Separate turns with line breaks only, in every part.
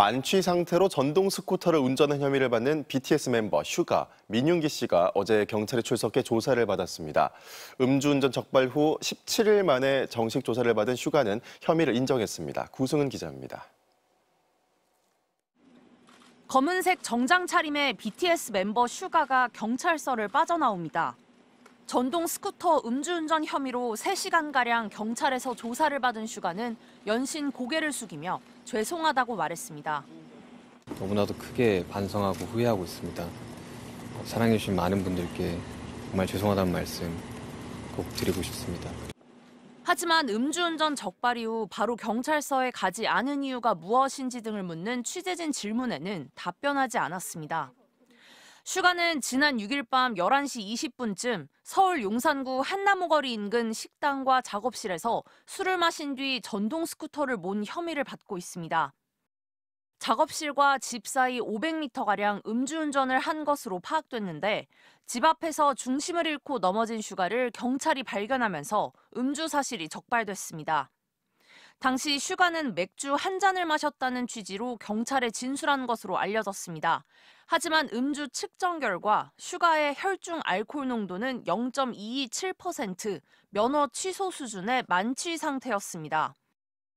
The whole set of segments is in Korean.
만취 상태로 전동 스쿠터를 운전한 혐의를 받는 BTS 멤버 슈가, 민윤기 씨가 어제 경찰에 출석해 조사를 받았습니다. 음주운전 적발 후 17일 만에 정식 조사를 받은 슈가는 혐의를 인정했습니다. 구승은 기자입니다.
검은색 정장 차림의 BTS 멤버 슈가가 경찰서를 빠져나옵니다. 전동 스쿠터 음주운전 혐의로 3시간가량 경찰에서 조사를 받은 슈가는 연신 고개를 숙이며 죄송하다고 말했습니다.
너무나도 크게 반성하고 후회하고 있습니다. 사랑해주신 많은 분들께 정말 죄송하다는 말씀 꼭 드리고 싶습니다.
하지만 음주운전 적발 이후 바로 경찰서에 가지 않은 이유가 무엇인지 등을 묻는 취재진 질문에는 답변하지 않았습니다. 슈가는 지난 6일 밤 11시 20분쯤 서울 용산구 한나무거리 인근 식당과 작업실에서 술을 마신 뒤 전동 스쿠터를 몬 혐의를 받고 있습니다. 작업실과 집 사이 500m가량 음주운전을 한 것으로 파악됐는데 집 앞에서 중심을 잃고 넘어진 슈가를 경찰이 발견하면서 음주 사실이 적발됐습니다. 당시 슈가는 맥주 한 잔을 마셨다는 취지로 경찰에 진술한 것으로 알려졌습니다. 하지만 음주 측정 결과 슈가의 혈중 알코올 농도는 0.227%, 면허 취소 수준의 만취 상태였습니다.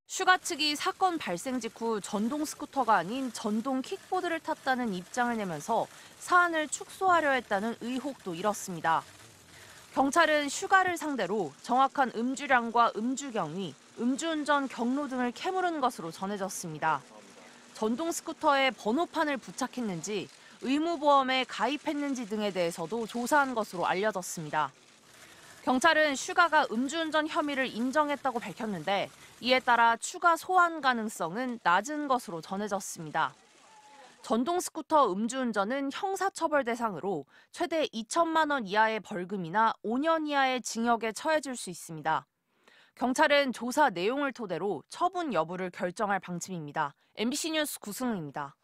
슈가 측이 사건 발생 직후 전동 스쿠터가 아닌 전동 킥보드를 탔다는 입장을 내면서 사안을 축소하려 했다는 의혹도 일었습니다. 경찰은 슈가를 상대로 정확한 음주량과 음주경위, 음주운전 경로 등을 캐물은 것으로 전해졌습니다. 전동 스쿠터에 번호판을 부착했는지 의무보험에 가입했는지 등에 대해서도 조사한 것으로 알려졌습니다. 경찰은 슈가가 음주운전 혐의를 인정했다고 밝혔는데 이에 따라 추가 소환 가능성은 낮은 것으로 전해졌습니다. 전동 스쿠터 음주운전은 형사처벌 대상으로 최대 2천만 원 이하의 벌금이나 5년 이하의 징역에 처해질 수 있습니다. 경찰은 조사 내용을 토대로 처분 여부를 결정할 방침입니다. MBC 뉴스 구승우입니다.